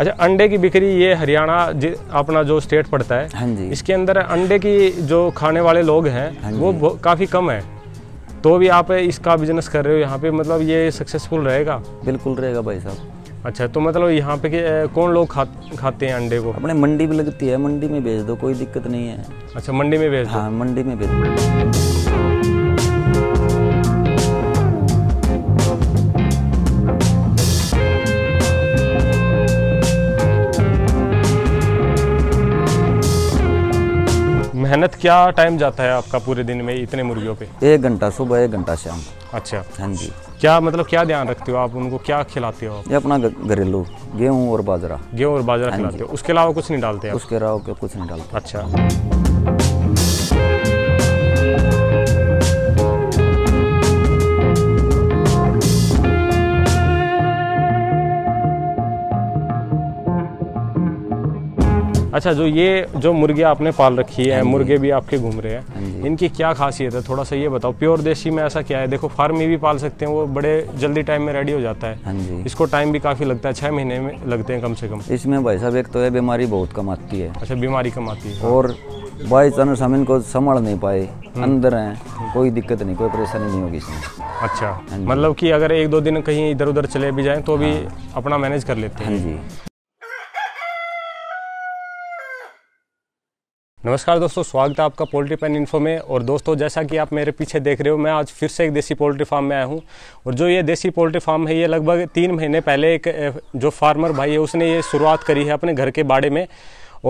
अच्छा अंडे की बिक्री ये हरियाणा अपना जो स्टेट पड़ता है हाँ जी। इसके अंदर अंडे की जो खाने वाले लोग हैं हाँ वो काफ़ी कम है तो भी आप इसका बिजनेस कर रहे हो यहाँ पे मतलब ये सक्सेसफुल रहेगा बिल्कुल रहेगा भाई साहब अच्छा तो मतलब यहाँ पे कौन लोग खा, खाते हैं अंडे को अपने मंडी में लगती है मंडी में बेच दो कोई दिक्कत नहीं है अच्छा मंडी में भेज दो हाँ मंडी में भेज दो मेहनत क्या टाइम जाता है आपका पूरे दिन में इतने मुर्गियों पे एक घंटा सुबह एक घंटा शाम अच्छा हाँ जी क्या मतलब क्या ध्यान रखते हो आप उनको क्या खिलाते हो ये अपना घरेलू गेहूँ और बाजरा गेहूँ और बाजरा हाँ खिलाते हो उसके अलावा कुछ नहीं डालते उसके अलावा कुछ नहीं डालते अच्छा अच्छा जो ये जो मुर्गियाँ आपने पाल रखी है हाँ मुर्गे भी आपके घूम रहे हैं हाँ इनकी क्या खासियत है थोड़ा सा ये बताओ प्योर देसी में ऐसा क्या है देखो फार्मी भी पाल सकते हैं वो बड़े जल्दी टाइम में रेडी हो जाता है हाँ इसको टाइम भी काफ़ी लगता है छह महीने में लगते हैं कम से कम इसमें भाई साहब एक तो है बीमारी बहुत कम आती है अच्छा बीमारी कम आती है और बाई चांस हम इनको संभाल नहीं पाए हम्म। अंदर है कोई दिक्कत नहीं कोई परेशानी नहीं होगी इसमें अच्छा मतलब कि अगर एक दो दिन कहीं इधर उधर चले भी जाएं तो भी अपना मैनेज कर लेते हैं जी नमस्कार दोस्तों स्वागत है आपका पोल्ट्री पैन इन्फो में और दोस्तों जैसा कि आप मेरे पीछे देख रहे हो मैं आज फिर से एक देसी पोल्ट्री फार्म में आया हूं और जो ये देसी पोल्ट्री फार्म है ये लगभग तीन महीने पहले एक जो फार्मर भाई है उसने ये शुरुआत करी है अपने घर के बाड़े में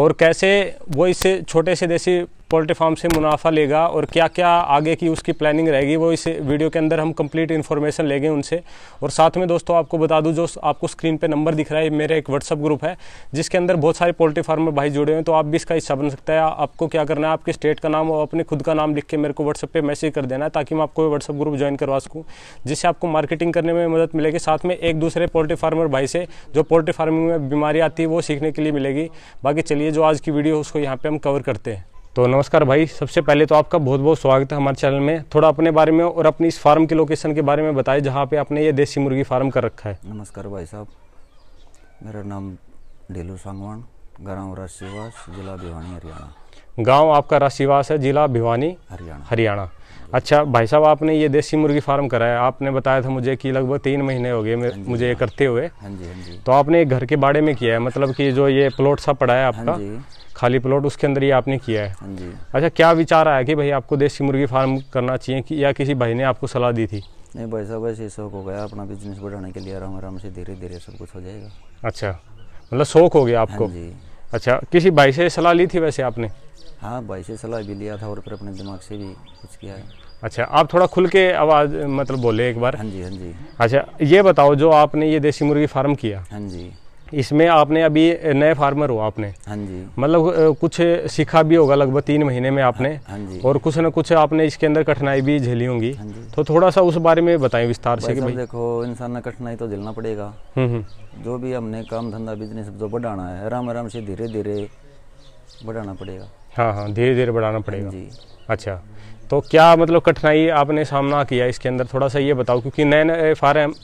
और कैसे वो इस छोटे से देसी पोल्ट्री फार्म से मुनाफा लेगा और क्या क्या आगे की उसकी प्लानिंग रहेगी वो इस वीडियो के अंदर हम कंप्लीट इन्फॉर्मेशन लेंगे उनसे और साथ में दोस्तों आपको बता दूं जो आपको स्क्रीन पे नंबर दिख रहा है मेरा एक व्हाट्सअप ग्रुप है जिसके अंदर बहुत सारे पोल्ट्री फार्मर भाई जुड़े हुए हैं तो आप भी इसका हिस्सा बन सकता है आपको क्या करना है आपके स्टेट का नाम और अपने खुद का नाम लिख के मेरे को व्हाट्सअप पर मैसेज कर देना है ताकि मैं आपको व्हाट्सअप ग्रुप ज्वाइन करवा सकूँ जिससे आपको मार्केटिंग करने में मदद मिलेगी साथ में एक दूसरे पोल्ट्री फार्मर भाई से जो पोल्ट्री फार्मिंग में बीमारी आती है वो सीखने के लिए मिलेगी बाकी चलिए जो आज की वीडियो है उसको यहाँ पर हम कवर करते हैं तो नमस्कार भाई सबसे पहले तो आपका बहुत बहुत स्वागत है हमारे चैनल में थोड़ा अपने बारे में और अपनी इस फार्म की लोकेशन के बारे में बताएं जहाँ पे आपने ये देसी मुर्गी फार्म कर रखा है नमस्कार भाई साहब मेरा नाम डेलू सांगवान गाँव राशिवास जिला भिवानी हरियाणा गाँव आपका राशिवास है जिला भिवानी हरियाणा हरियाणा अच्छा भाई साहब आपने ये देसी मुर्गी फार्म कराया आपने बताया था मुझे कि लगभग तीन महीने हो गए हाँ मुझे ये हाँ। करते हुए हाँ जी हाँ जी तो आपने घर के बाड़े में किया है मतलब कि जो ये प्लॉट सा पड़ा है आपका हाँ खाली प्लॉट उसके अंदर ही आपने किया है अच्छा क्या विचार आया कि भाई आपको देसी मुर्गी फार्म करना चाहिए कि या किसी भाई ने आपको सलाह दी थी नहीं भाई साहब ऐसे शौक हो गया अपना बिजनेस बढ़ाने के लिए आराम आराम से धीरे धीरे सब कुछ हो जाएगा अच्छा मतलब शौक हो गया आपको अच्छा किसी भाई से सलाह ली थी वैसे आपने हाँ भाई से सलाह भी लिया था और फिर अपने दिमाग से भी कुछ किया है अच्छा आप थोड़ा खुल के आवाज़ मतलब बोले एक बार हाँ जी हाँ जी अच्छा ये बताओ जो आपने ये देसी मुर्गी फार्म किया हाँ जी इसमें आपने अभी नए फार्मर हो आपने हाँ जी मतलब कुछ सीखा भी होगा लगभग तीन महीने में आपने हाँ, हाँ जी और कुछ ना कुछ आपने इसके अंदर कठिनाई भी झेली होंगी हाँ जी तो थोड़ा सा उस बारे में बताएं विस्तार से कि भाई देखो इंसान ने कठिनाई तो झेलना पड़ेगा हम्म, हम्म। जो भी हमने काम धंधा बिजनेस जो बढ़ाना है आराम आराम से धीरे धीरे बढ़ाना पड़ेगा हाँ हाँ धीरे धीरे बढ़ाना हाँ पड़ेगा जी अच्छा तो क्या मतलब कठिनाई आपने सामना किया इसके अंदर थोड़ा सा ये बताओ क्योंकि नए नए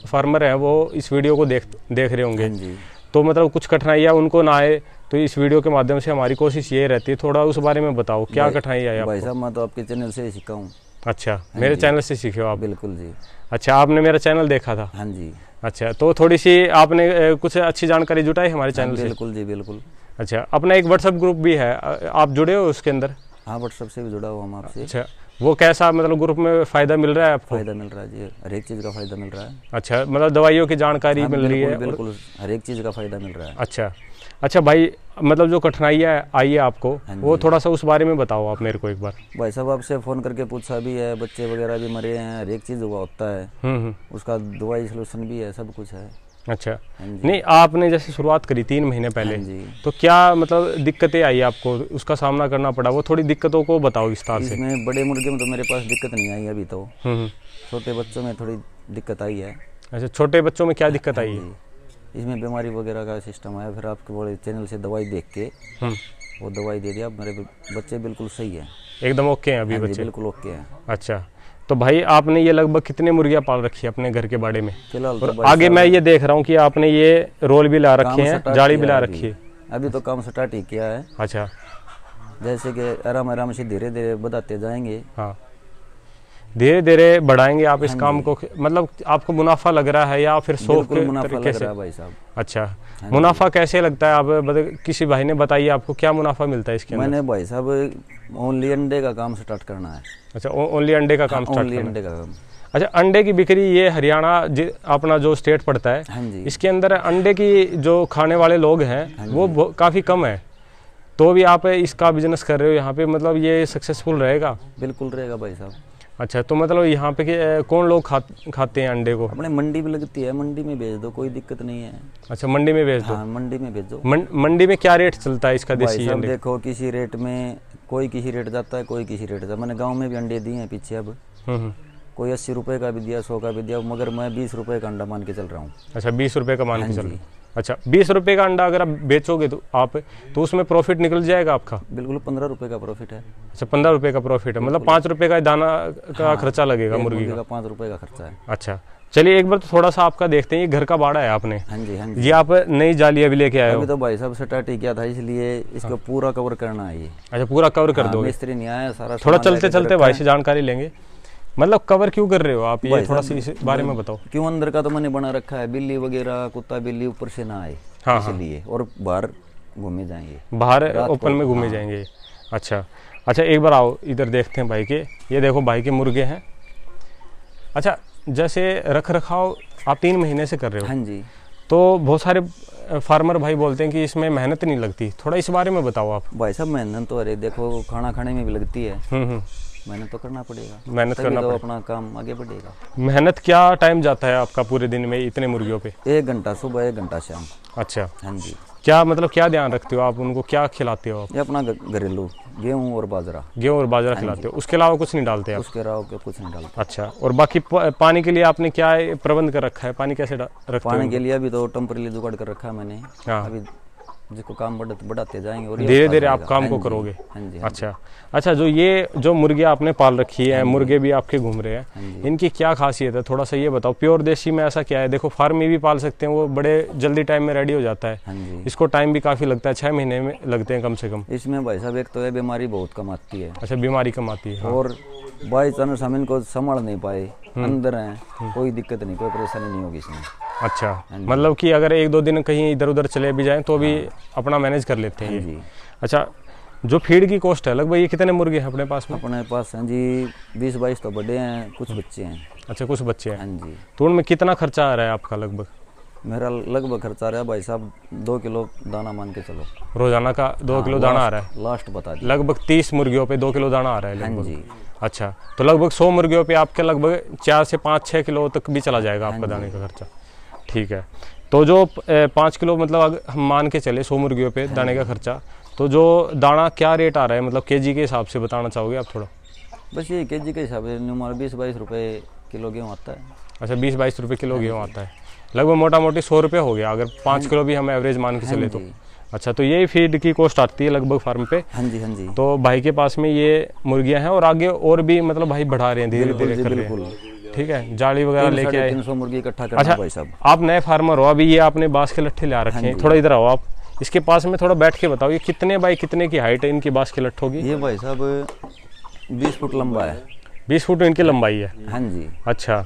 फार्मर हैं वो इस वीडियो को देख देख रहे होंगे हाँ जी तो मतलब कुछ कठिनाइयाँ उनको ना आए तो इस वीडियो के माध्यम से हमारी कोशिश ये रहती है थोड़ा उस बारे में बताओ क्या कठिनाई आई भाई साहब मैं तो आपके चैनल से सीखा हूँ अच्छा हाँ मेरे चैनल से सीखे हो आप बिल्कुल जी अच्छा आपने मेरा चैनल देखा था हाँ जी अच्छा तो थोड़ी सी आपने कुछ अच्छी जानकारी जुटाई हमारे चैनल से बिल्कुल जी बिल्कुल अच्छा अपना एक व्हाट्सअप ग्रुप भी है आप जुड़े हो उसके अंदर हाँ व्हाट्सअप से भी जुड़ा हुआ हम आपसे अच्छा वो कैसा मतलब ग्रुप में फायदा मिल रहा है आपको फायदा मिल रहा है जी हर एक चीज़ का फायदा मिल रहा है अच्छा मतलब दवाइयों की जानकारी हाँ, मिल रही है बिल्कुल हर एक चीज़ का फायदा मिल रहा है अच्छा अच्छा भाई मतलब जो कठिनाइयाँ आई है आपको हाँ वो थोड़ा सा उस बारे में बताओ आप मेरे को एक बार भाई साहब आपसे फ़ोन करके पूछा भी है बच्चे वगैरह भी मरे हैं हर एक चीज़ हुआ होता है हम्म, हम्म। उसका दवाई सोलूशन भी है सब कुछ है अच्छा हाँ नहीं आपने जैसे शुरुआत करी तीन महीने पहले हाँ तो क्या मतलब दिक्कतें आई आपको उसका सामना करना पड़ा वो थोड़ी दिक्कतों को बताओ विस्तार से इसमें बड़े मुर्गे में तो मेरे पास दिक्कत नहीं आई अभी तो हम्म, हम्म। छोटे बच्चों में थोड़ी दिक्कत आई है अच्छा छोटे बच्चों में क्या दिक्कत हाँ आई है इसमें बीमारी वगैरह का सिस्टम आया फिर आपके बड़े चैनल से दवाई देख के हम्म। वो दवाई दे दिया मेरे बच्चे बिल्कुल सही है एकदम ओके हैं अभी बच्चे बिल्कुल ओके हैं अच्छा तो भाई आपने ये लगभग कितने मुर्गियां पाल रखी है अपने घर के बाड़े में फिलहाल तो आगे मैं ये देख रहा हूँ कि आपने ये रोल भी ला रखे हैं जाली भी ला रखी है अभी तो काम स्टार्ट ही किया है अच्छा जैसे कि आराम आराम से धीरे धीरे बताते जाएंगे हाँ धीरे धीरे बढ़ाएंगे आप इस हाँ काम को मतलब आपको मुनाफा लग रहा है या फिर शौक तरीके से भाई साहब अच्छा हाँ मुनाफा कैसे लगता है आप किसी भाई ने बताइए आपको क्या मुनाफा मिलता है इसके मैंने भाई साहब ओनली अंडे का काम स्टार्ट करना है अच्छा ओनली अंडे का काम हाँ, ओनली अंडे का काम अच्छा अंडे की बिक्री ये हरियाणा अपना जो स्टेट पड़ता है इसके अंदर अंडे की जो खाने वाले लोग हैं वो काफ़ी कम है तो भी आप इसका बिजनेस कर रहे हो यहाँ पे मतलब ये सक्सेसफुल रहेगा बिल्कुल रहेगा भाई साहब अच्छा तो मतलब यहाँ पे कौन लोग खा, खाते हैं अंडे को अपने मंडी में लगती है मंडी में भेज दो कोई दिक्कत नहीं है अच्छा मंडी में भेज दो हाँ, मंडी में भेज दो मंडी में क्या रेट चलता है इसका देसी अंडे देखो किसी रेट में कोई किसी रेट जाता है कोई किसी रेट जाता है मैंने गाँव में भी अंडे दिए हैं पीछे अब हम्म, हम्म। कोई अस्सी रुपए का भी दिया सौ का भी दिया मगर मैं बीस रुपए का अंडा मान के चल रहा हूँ अच्छा बीस रुपए का मान के हाँ चल रहा हूँ अच्छा बीस रुपए का अंडा अगर आप बेचोगे तो आप तो उसमें प्रॉफिट निकल जाएगा आपका बिल्कुल पंद्रह रुपए का प्रॉफिट है अच्छा पंद्रह रुपए का प्रॉफिट है मतलब पाँच रुपए का दाना का हाँ, खर्चा लगेगा मुर्गी का पाँच रुपए का खर्चा है अच्छा चलिए एक बार तो थोड़ा सा आपका देखते हैं ये घर का बाड़ा है आपने हाँ जी हाँ जी ये आप नई जाली अभी लेके आए तो भाई साहब सटा ही किया था इसलिए इसको हाँ। पूरा कवर करना है ये अच्छा पूरा कवर कर हाँ, दो मिस्त्री नहीं आया सारा थोड़ा चलते चलते भाई से जानकारी लेंगे मतलब कवर क्यों कर रहे हो आप ये थोड़ा सी इस बारे में बताओ क्यों अंदर का तो मैंने बना रखा है बिल्ली वगैरह कुत्ता बिल्ली ऊपर से ना आए हाँ, हाँ। इसलिए और बाहर घूमे जाएंगे बाहर ओपन में घूमे हाँ। जाएंगे अच्छा अच्छा एक बार आओ इधर देखते हैं भाई के ये देखो भाई के मुर्गे हैं अच्छा जैसे रख रखाव आप तीन महीने से कर रहे हो हाँ जी तो बहुत सारे फार्मर भाई बोलते हैं कि इसमें मेहनत नहीं लगती थोड़ा इस बारे में बताओ आप भाई साहब मेहनत तो अरे देखो खाना खाने में भी लगती है हम्म, हम्म। मेहनत तो करना पड़ेगा मेहनत करना तो अपना काम आगे बढ़ेगा मेहनत क्या टाइम जाता है आपका पूरे दिन में इतने मुर्गियों पे एक घंटा सुबह एक घंटा शाम अच्छा हाँ जी क्या मतलब क्या ध्यान रखते हो आप उनको क्या खिलाते हो आप ये अपना घरेलू गेहूँ और बाजरा गेहूँ और बाजरा हाँ खिलाते हो उसके अलावा कुछ नहीं डालते आप उसके अलावा कुछ नहीं डालते अच्छा और बाकी पानी के लिए आपने क्या प्रबंध कर रखा है पानी कैसे रखते पानी के लिए अभी तो टेम्परेली जुगाड़ कर रखा है मैंने हाँ। अभी जिसको काम बढ़ाते जाएंगे और धीरे धीरे आप काम को हाँ करोगे हाँ हाँ अच्छा अच्छा जो ये जो मुर्गी आपने पाल रखी है मुर्गे भी आपके घूम रहे हैं इनकी क्या खासियत है थोड़ा सा ये बताओ प्योर देसी में ऐसा क्या है देखो फार्मी भी पाल सकते हैं वो बड़े जल्दी टाइम में रेडी हो जाता है इसको टाइम भी काफी लगता है छह महीने में लगते हैं कम से कम इसमें भाई साहब एक तो है बीमारी बहुत कम आती है अच्छा बीमारी कम आती है और बाई चांस हम इनको संभाल नहीं पाए हम्म। अंदर है हम्म। कोई दिक्कत नहीं कोई परेशानी नहीं होगी इसमें अच्छा हाँ मतलब कि अगर एक दो दिन कहीं इधर उधर चले भी जाएं तो भी हाँ। अपना मैनेज कर लेते हैं हाँ जी अच्छा जो फीड की कॉस्ट है लगभग ये कितने मुर्गे हैं अपने पास में अपने पास हैं जी बीस बाईस तो बड़े हैं कुछ बच्चे हैं अच्छा कुछ बच्चे हैं जी तो उनमें कितना खर्चा आ रहा है आपका लगभग मेरा लगभग खर्चा आ रहा है भाई साहब दो किलो दाना मान के चलो रोजाना का दो हाँ, किलो दाना आ रहा है लास्ट बता दी लगभग तीस मुर्गियों पे दो किलो दाना आ रहा है लगभग जी अच्छा तो लगभग सौ मुर्गियों पे आपके लगभग चार से पाँच छः किलो तक भी चला जाएगा आपका दाने का खर्चा ठीक है तो जो पाँच किलो मतलब हम मान के चले सौ मुर्गियों पे दाने का खर्चा तो जो दाना क्या रेट आ रहा है मतलब केजी के हिसाब से बताना चाहोगे आप थोड़ा बस ये केजी के हिसाब से न्यूमार बीस बाईस रुपये किलो गेहूँ आता है अच्छा बीस बाईस रुपये किलो गेहूँ आता है लगभग मोटा मोटी सौ रुपये हो गया अगर पाँच हाँ किलो भी हम एवरेज मान के हाँ चले तो अच्छा तो यही फीड की कॉस्ट आती है लगभग फार्म पे हाँ जी हाँ जी तो भाई के पास में ये मुर्गियां हैं और आगे और भी मतलब भाई बढ़ा रहे हैं धीरे धीरे कर रहे हैं ठीक है जाली वगैरह लेके आए तीन सौ मुर्गी इकट्ठा करना अच्छा, भाई साहब आप नए फार्मर हो अभी ये आपने बांस के लट्ठे ला रखे हाँ हैं थोड़ा इधर आओ आप इसके पास में थोड़ा बैठ के बताओ ये कितने बाई कितने की हाइट है इनकी बांस के लट्ठों की ये भाई साहब बीस फुट लंबा है बीस फुट इनकी लंबाई है हाँ जी अच्छा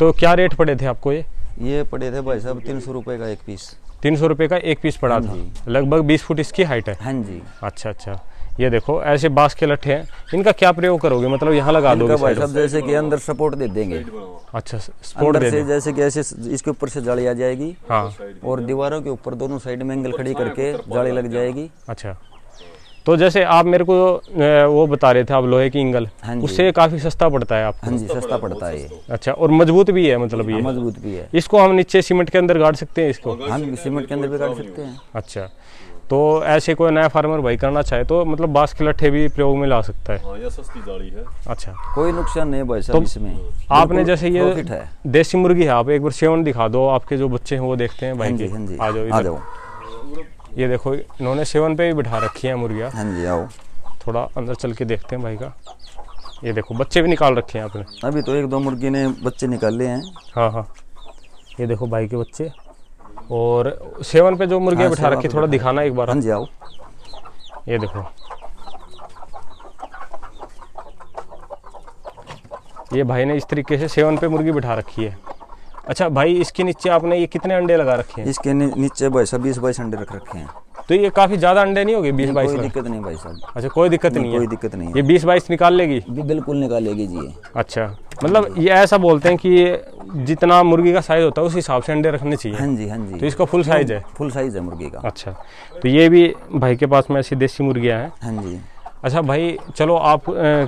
तो क्या रेट पड़े थे आपको ये ये पड़े थे भाई साहब तीन सौ का एक पीस तीन सौ का एक पीस पड़ा हाँ था लगभग बीस फुट इसकी हाइट है हाँ जी अच्छा अच्छा ये देखो ऐसे बांस के लट्ठे हैं इनका क्या प्रयोग करोगे मतलब यहाँ लगा दोगे भाई साहब जैसे कि अंदर सपोर्ट दे देंगे अच्छा सपोर्ट दे से जैसे कि ऐसे इसके ऊपर से जाली आ जाएगी हाँ और दीवारों के ऊपर दोनों साइड में एंगल खड़ी करके जाली लग जाएगी अच्छा तो जैसे आप मेरे को वो बता रहे थे आप लोहे की इंगल हाँ उससे काफी सस्ता पड़ता है आप हाँ जी सस्ता पड़ता है अच्छा और मजबूत भी है मतलब हाँ, ये मजबूत भी है इसको हम नीचे सीमेंट के अंदर गाड़ सकते हैं इसको हम सीमेंट के अंदर भी गाड़ सकते हैं अच्छा तो ऐसे कोई नया फार्मर भाई करना चाहे तो मतलब बांस के लट्ठे भी प्रयोग में ला सकता है हाँ, सस्ती है अच्छा कोई नुकसान नहीं भाई तो इसमें आपने जैसे ये देसी मुर्गी है आप एक बार सेवन दिखा दो आपके जो बच्चे हैं वो देखते हैं भाई हाँ हाँ आ जाओ ये देखो इन्होंने सेवन पे भी बिठा रखी है मुर्गिया थोड़ा अंदर चल के देखते हैं भाई का ये देखो बच्चे भी निकाल रखे हैं आपने अभी तो एक दो मुर्गी ने बच्चे निकाल लिए हैं हाँ हाँ ये देखो भाई के बच्चे और सेवन पे जो मुर्गियाँ हाँ, बिठा रखी थोड़ा दिखाना एक बार हाँ जी आओ ये देखो ये भाई ने इस तरीके से सेवन पे मुर्गी बिठा रखी है अच्छा भाई इसके नीचे आपने ये कितने अंडे लगा रखे हैं इसके नीचे भाई सब बीस बाईस अंडे रख रखे हैं तो ये काफी ज्यादा अंडे नहीं होगी बीस बाईस कोई दिक्कत नहीं भाई साहब अच्छा कोई दिक्कत नहीं, नहीं कोई दिक्कत नहीं ये बीस बाईस निकाल लेगी बिल्कुल निकाल लेगी जी अच्छा मतलब ये ऐसा बोलते हैं कि जितना मुर्गी का साइज होता है उस हिसाब से अंडे रखने चाहिए हाँ जी हाँ जी तो इसका फुल साइज है फुल साइज है मुर्गी का अच्छा तो ये भी भाई के पास में ऐसी देसी मुर्गियाँ हैं हाँ जी अच्छा भाई चलो आप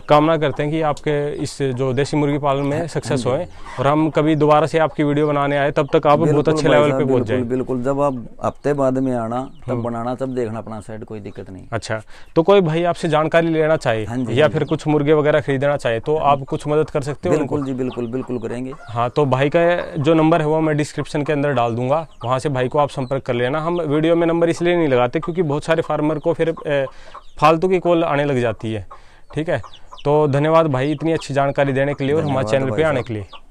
कामना करते हैं कि आपके इस जो देसी मुर्गी पालन में सक्सेस हाँ हाँ होए और हम कभी दोबारा से आपकी वीडियो बनाने आए तब तक आप बहुत अच्छे लेवल पे पहुंच जाए बिल्कुल जब आप हफ्ते बाद में आना तब हम्म। बनाना तब देखना अपना साइड कोई दिक्कत नहीं अच्छा तो कोई भाई आपसे जानकारी लेना चाहिए हाँ या फिर कुछ मुर्गे वगैरह खरीदना चाहिए तो आप कुछ मदद कर सकते हो बिल्कुल जी बिल्कुल बिल्कुल करेंगे हाँ तो भाई का जो नंबर है वो मैं डिस्क्रिप्शन के अंदर डाल दूंगा वहाँ से भाई को आप संपर्क कर लेना हम वीडियो में नंबर इसलिए नहीं लगाते क्योंकि बहुत सारे फार्मर को फिर फालतू की कॉल आने लग जाती है ठीक है तो धन्यवाद भाई इतनी अच्छी जानकारी देने के लिए और हमारे चैनल पर आने के लिए